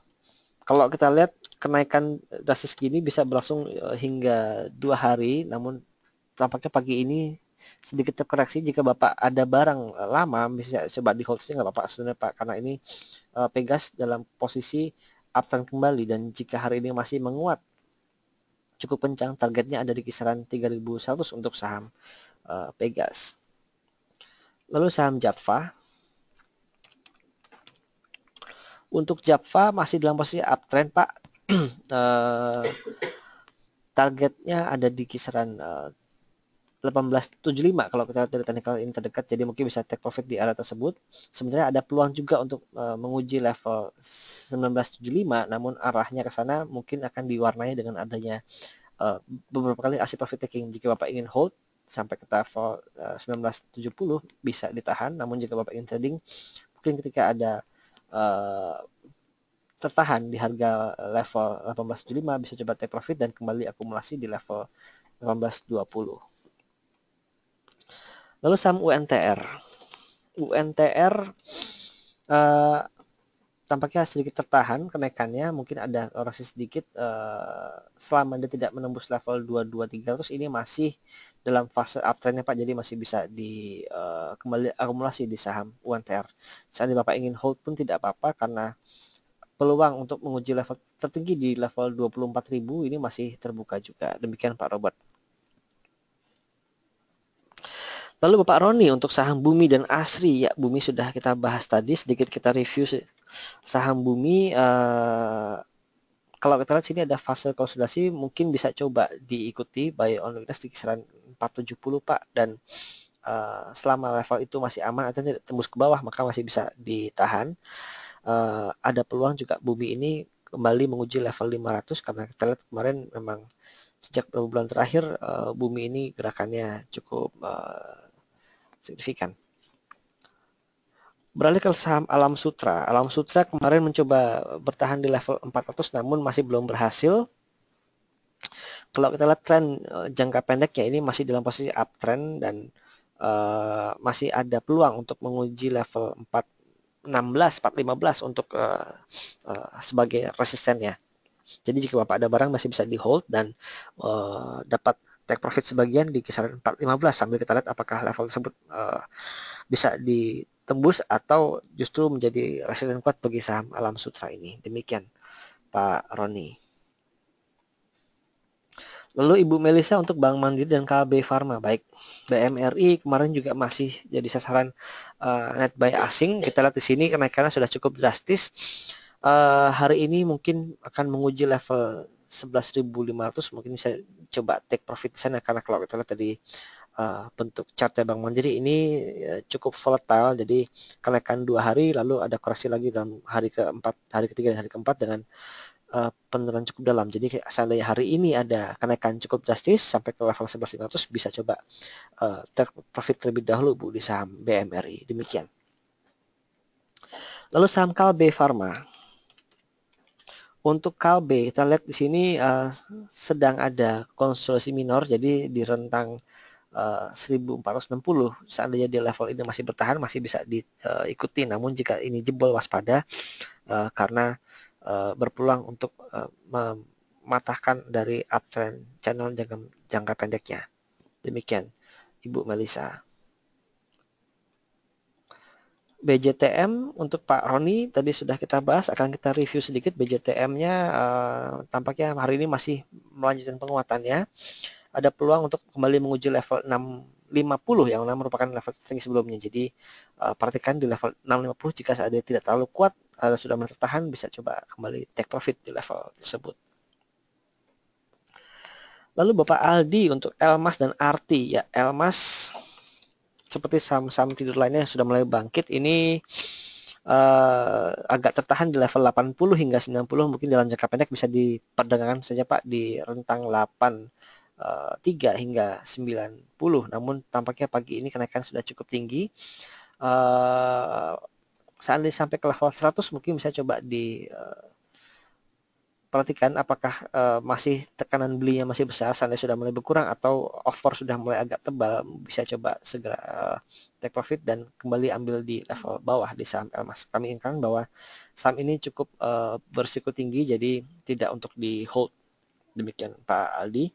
kalau kita lihat kenaikan drastis gini bisa berlangsung hingga dua hari namun tampaknya pagi ini sedikit terkoreksi jika Bapak ada barang eh, lama, misalnya coba di holdsnya nggak Bapak sebenarnya Pak, karena ini uh, Pegas dalam posisi uptrend kembali dan jika hari ini masih menguat cukup kencang targetnya ada di kisaran 3100 untuk saham uh, Pegas. Lalu saham Java. Untuk Java masih dalam posisi uptrend, Pak. uh, [clears throat] targetnya ada di kisaran uh, 1875 kalau kita lihat dari technical ini terdekat jadi mungkin bisa take profit di area tersebut sebenarnya ada peluang juga untuk uh, menguji level 1975 namun arahnya ke sana mungkin akan diwarnai dengan adanya uh, beberapa kali asli profit taking jika Bapak ingin hold sampai ke level eh, uh, 1970 bisa ditahan namun jika Bapak ingin trading mungkin ketika ada uh, tertahan di harga level 1875 bisa coba take profit dan kembali akumulasi di level 1820 Lalu saham UNTR. UNTR uh, eh, tampaknya sedikit tertahan kenaikannya, mungkin ada orasi sedikit uh, selama dia tidak menembus level 22300 ini masih dalam fase uptrendnya Pak, jadi masih bisa di uh, kembali akumulasi di saham UNTR. Saat Bapak ingin hold pun tidak apa-apa karena peluang untuk menguji level tertinggi di level 24.000 ini masih terbuka juga. Demikian Pak Robert. Lalu Bapak Roni untuk saham Bumi dan Asri, ya Bumi sudah kita bahas tadi, sedikit kita review saham Bumi. eh, kalau kita lihat sini ada fase konsolidasi, mungkin bisa coba diikuti by on weakness di kisaran 470 Pak dan eh, selama level itu masih aman atau tidak tembus ke bawah maka masih bisa ditahan. eh, ada peluang juga Bumi ini kembali menguji level 500 karena kita lihat kemarin memang sejak beberapa bulan terakhir eh, Bumi ini gerakannya cukup eh, signifikan. Beralih ke saham Alam Sutra. Alam Sutra kemarin mencoba bertahan di level 400 namun masih belum berhasil. Kalau kita lihat tren eh, jangka pendeknya ini masih dalam posisi uptrend dan uh, masih ada peluang untuk menguji level 416, 415 untuk uh, uh, sebagai resistennya. Jadi jika Bapak ada barang masih bisa di hold dan uh, dapat take profit sebagian di kisaran 415 sambil kita lihat apakah level tersebut uh, bisa ditembus atau justru menjadi resisten kuat bagi saham Alam Sutra ini. Demikian Pak Roni. Lalu Ibu Melisa untuk Bank Mandiri dan KB Farma. Baik, BMRI kemarin juga masih jadi sasaran uh, net buy asing. Kita lihat di sini kenaikannya sudah cukup drastis. Uh, hari ini mungkin akan menguji level 11.500 mungkin bisa coba take profit di sana karena kalau kita lihat tadi uh, bentuk chartnya Bank Mandiri ini uh, cukup volatile jadi kenaikan dua hari lalu ada koreksi lagi dalam hari keempat hari ketiga dan hari keempat dengan uh, penurunan cukup dalam jadi seandainya hari ini ada kenaikan cukup drastis sampai ke level 1100 bisa coba uh, take profit terlebih dahulu bu di saham BMRI demikian lalu saham Kalbe Pharma untuk Kalbe, kita lihat di sini uh, sedang ada konsolidasi minor, jadi di rentang eh, uh, 1460, seandainya di level ini masih bertahan, masih bisa diikuti. Eh, uh, Namun jika ini jebol waspada, uh, karena uh, berpeluang untuk uh, mematahkan dari uptrend channel dengan jangka pendeknya. Demikian, Ibu Melisa. BJTM untuk Pak Roni tadi sudah kita bahas akan kita review sedikit BJTM-nya uh, eh, tampaknya hari ini masih melanjutkan penguatannya ada peluang untuk kembali menguji level 650 yang merupakan level tertinggi sebelumnya jadi uh, perhatikan di level 650 jika ada tidak terlalu kuat uh, sudah tertahan bisa coba kembali take profit di level tersebut lalu Bapak Aldi untuk Elmas dan Arti ya Elmas seperti saham-saham tidur lainnya yang sudah mulai bangkit ini uh, agak tertahan di level 80 hingga 90 mungkin dalam jangka pendek bisa diperdagangkan saja Pak di rentang 8 3 eh, hingga 90 namun tampaknya pagi ini kenaikan sudah cukup tinggi uh, seandainya sampai ke level 100 mungkin bisa coba di perhatikan apakah e, masih tekanan belinya masih besar, seandainya sudah mulai berkurang atau offer sudah mulai agak tebal, bisa coba segera e, take profit dan kembali ambil di level bawah di saham Elmas. Kami ingatkan bahwa saham ini cukup e, eh, bersiku tinggi jadi tidak untuk di hold. Demikian Pak Aldi.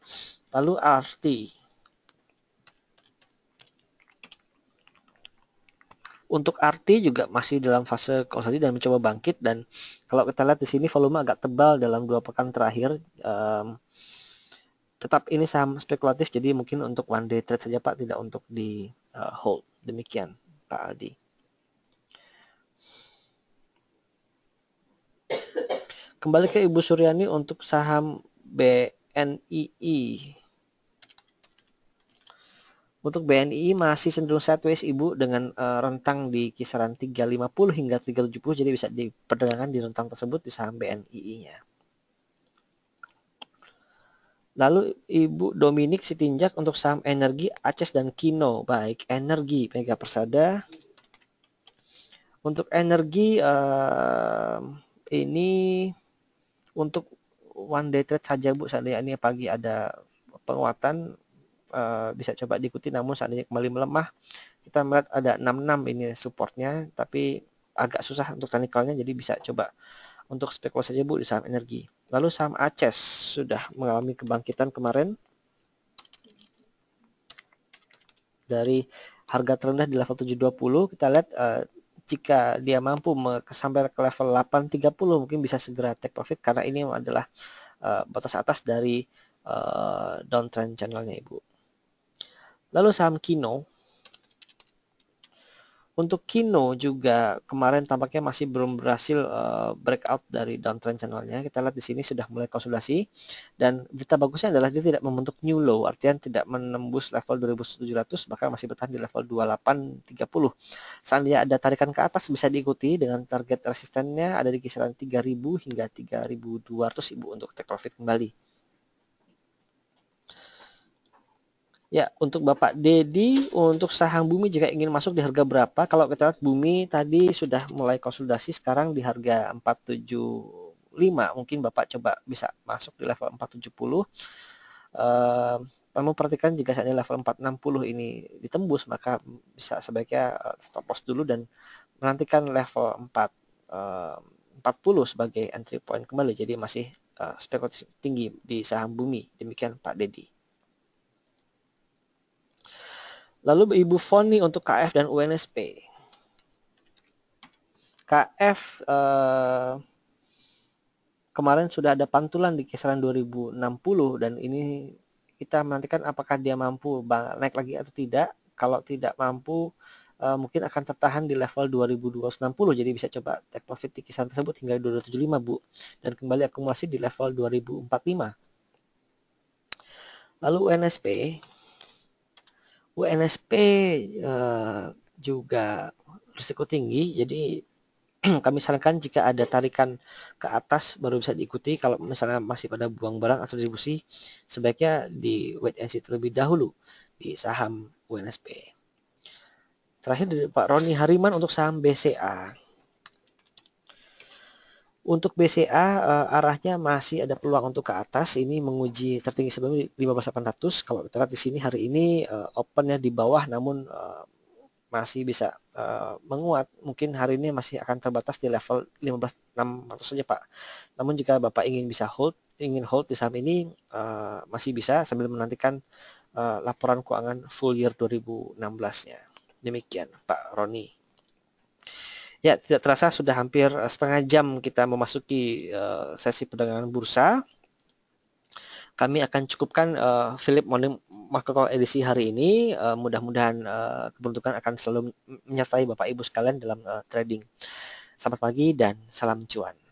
Lalu arti Untuk arti juga masih dalam fase konsolidasi dan mencoba bangkit dan kalau kita lihat di sini volume agak tebal dalam dua pekan terakhir. Um, tetap ini saham spekulatif jadi mungkin untuk one day trade saja Pak tidak untuk di uh, hold. Demikian Pak Aldi. Kembali ke Ibu Suryani untuk saham BNII. Untuk BNI masih cenderung sideways Ibu dengan uh, rentang di kisaran 350 hingga 370 jadi bisa diperdagangkan di rentang tersebut di saham BNI-nya. Lalu Ibu Dominik Sitinjak untuk saham energi Aces dan Kino baik energi Mega Persada. Untuk energi uh, ini untuk one day trade saja Bu seandainya ini pagi ada penguatan Eh, bisa coba diikuti namun seandainya kembali melemah kita melihat ada 66 ini supportnya tapi agak susah untuk teknikalnya jadi bisa coba untuk spekulasi saja Bu di saham energi. Lalu saham Aces sudah mengalami kebangkitan kemarin dari harga terendah di level 720 kita lihat uh, jika dia mampu sampai ke level 830 mungkin bisa segera take profit karena ini adalah uh, batas atas dari uh, downtrend channelnya ibu. Lalu saham Kino. Untuk Kino juga kemarin tampaknya masih belum berhasil uh, breakout dari downtrend channelnya. Kita lihat di sini sudah mulai konsolidasi dan berita bagusnya adalah dia tidak membentuk new low, artian tidak menembus level 2700 bahkan masih bertahan di level 2830. Seandainya ada tarikan ke atas bisa diikuti dengan target resistennya ada di kisaran 3000 hingga 3200 ibu untuk take profit kembali. Ya, untuk Bapak Dedi, untuk saham bumi jika ingin masuk di harga berapa? Kalau kita lihat bumi tadi sudah mulai konsolidasi sekarang di harga 475. Mungkin Bapak coba bisa masuk di level 470. Eh, kamu perhatikan jika saatnya level 460 ini ditembus, maka bisa sebaiknya eh, stop loss dulu dan menantikan level 4 40 eh, sebagai entry point kembali. Jadi masih uh, eh, spekulasi tinggi di saham bumi. Demikian Pak Dedi. Lalu Ibu Foni untuk KF dan UNSP. KF eh, kemarin sudah ada pantulan di kisaran 2060 dan ini kita menantikan apakah dia mampu naik lagi atau tidak. Kalau tidak mampu eh, mungkin akan tertahan di level 2260 jadi bisa coba take profit di kisaran tersebut hingga 275 Bu dan kembali akumulasi di level 2045. Lalu UNSP UNSP eh, juga risiko tinggi, jadi [clears throat] kami sarankan jika ada tarikan ke atas baru bisa diikuti. Kalau misalnya masih pada buang barang atau distribusi, sebaiknya di wait and see terlebih dahulu di saham UNSP. Terakhir dari Pak Roni Hariman untuk saham BCA. Untuk BCA uh, eh, arahnya masih ada peluang untuk ke atas. Ini menguji tertinggi sebelumnya 15800. Kalau kita lihat di sini hari ini uh, opennya di bawah namun uh, masih bisa uh, menguat. Mungkin hari ini masih akan terbatas di level 15600 saja, Pak. Namun jika Bapak ingin bisa hold, ingin hold di saham ini uh, masih bisa sambil menantikan uh, laporan keuangan full year 2016-nya. Demikian, Pak Roni. Ya, tidak terasa sudah hampir eh, setengah jam kita memasuki eh, sesi perdagangan bursa. Kami akan cukupkan uh, Philip Morning Market Call edisi hari ini. Uh, Mudah-mudahan uh, keberuntungan akan selalu menyertai Bapak Ibu sekalian dalam uh, trading. Selamat pagi dan salam cuan.